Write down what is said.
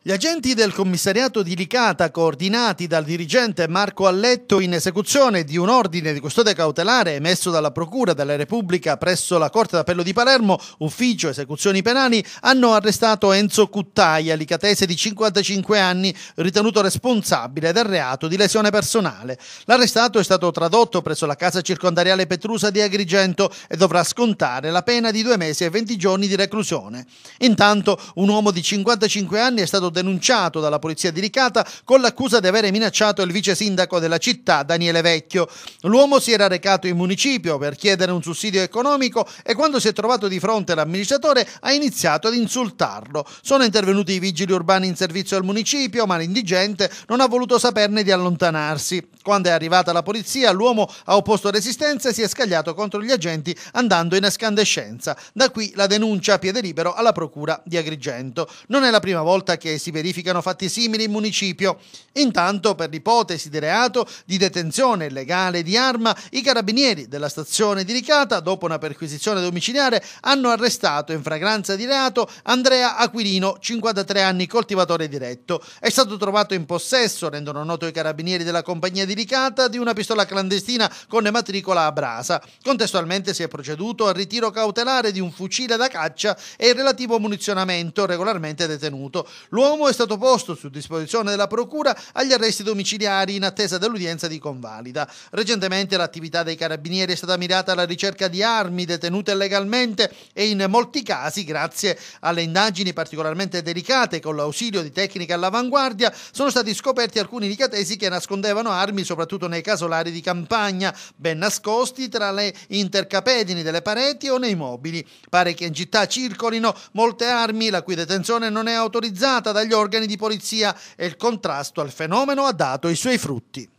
Gli agenti del commissariato di Licata, coordinati dal dirigente Marco Alletto in esecuzione di un ordine di custodia cautelare emesso dalla Procura della Repubblica presso la Corte d'Appello di Palermo, ufficio esecuzioni penali, hanno arrestato Enzo Cuttaia, licatese di 55 anni, ritenuto responsabile del reato di lesione personale. L'arrestato è stato tradotto presso la casa circondariale Petrusa di Agrigento e dovrà scontare la pena di due mesi e 20 giorni di reclusione. Intanto, un uomo di 55 anni è stato stato denunciato dalla polizia di Ricata con l'accusa di avere minacciato il vice sindaco della città, Daniele Vecchio. L'uomo si era recato in municipio per chiedere un sussidio economico e quando si è trovato di fronte all'amministratore ha iniziato ad insultarlo. Sono intervenuti i vigili urbani in servizio al municipio, ma l'indigente non ha voluto saperne di allontanarsi. Quando è arrivata la polizia, l'uomo ha opposto resistenza e si è scagliato contro gli agenti andando in escandescenza. Da qui la denuncia a piede libero alla procura di Agrigento. Non è la prima volta che si verificano fatti simili in municipio. Intanto, per l'ipotesi di reato di detenzione illegale di arma, i carabinieri della stazione di Ricata, dopo una perquisizione domiciliare, hanno arrestato in fragranza di reato Andrea Aquilino, 53 anni, coltivatore diretto. È stato trovato in possesso, rendono noto i carabinieri della compagnia di sindicata di una pistola clandestina con matricola a brasa. Contestualmente si è proceduto al ritiro cautelare di un fucile da caccia e il relativo munizionamento regolarmente detenuto. L'uomo è stato posto su disposizione della procura agli arresti domiciliari in attesa dell'udienza di convalida. Recentemente l'attività dei carabinieri è stata mirata alla ricerca di armi detenute legalmente e in molti casi, grazie alle indagini particolarmente delicate con l'ausilio di tecniche all'avanguardia, sono stati scoperti alcuni nicatesi che nascondevano armi armi, soprattutto nei casolari di campagna, ben nascosti tra le intercapedini delle pareti o nei mobili. Pare che in città circolino molte armi, la cui detenzione non è autorizzata dagli organi di polizia e il contrasto al fenomeno ha dato i suoi frutti.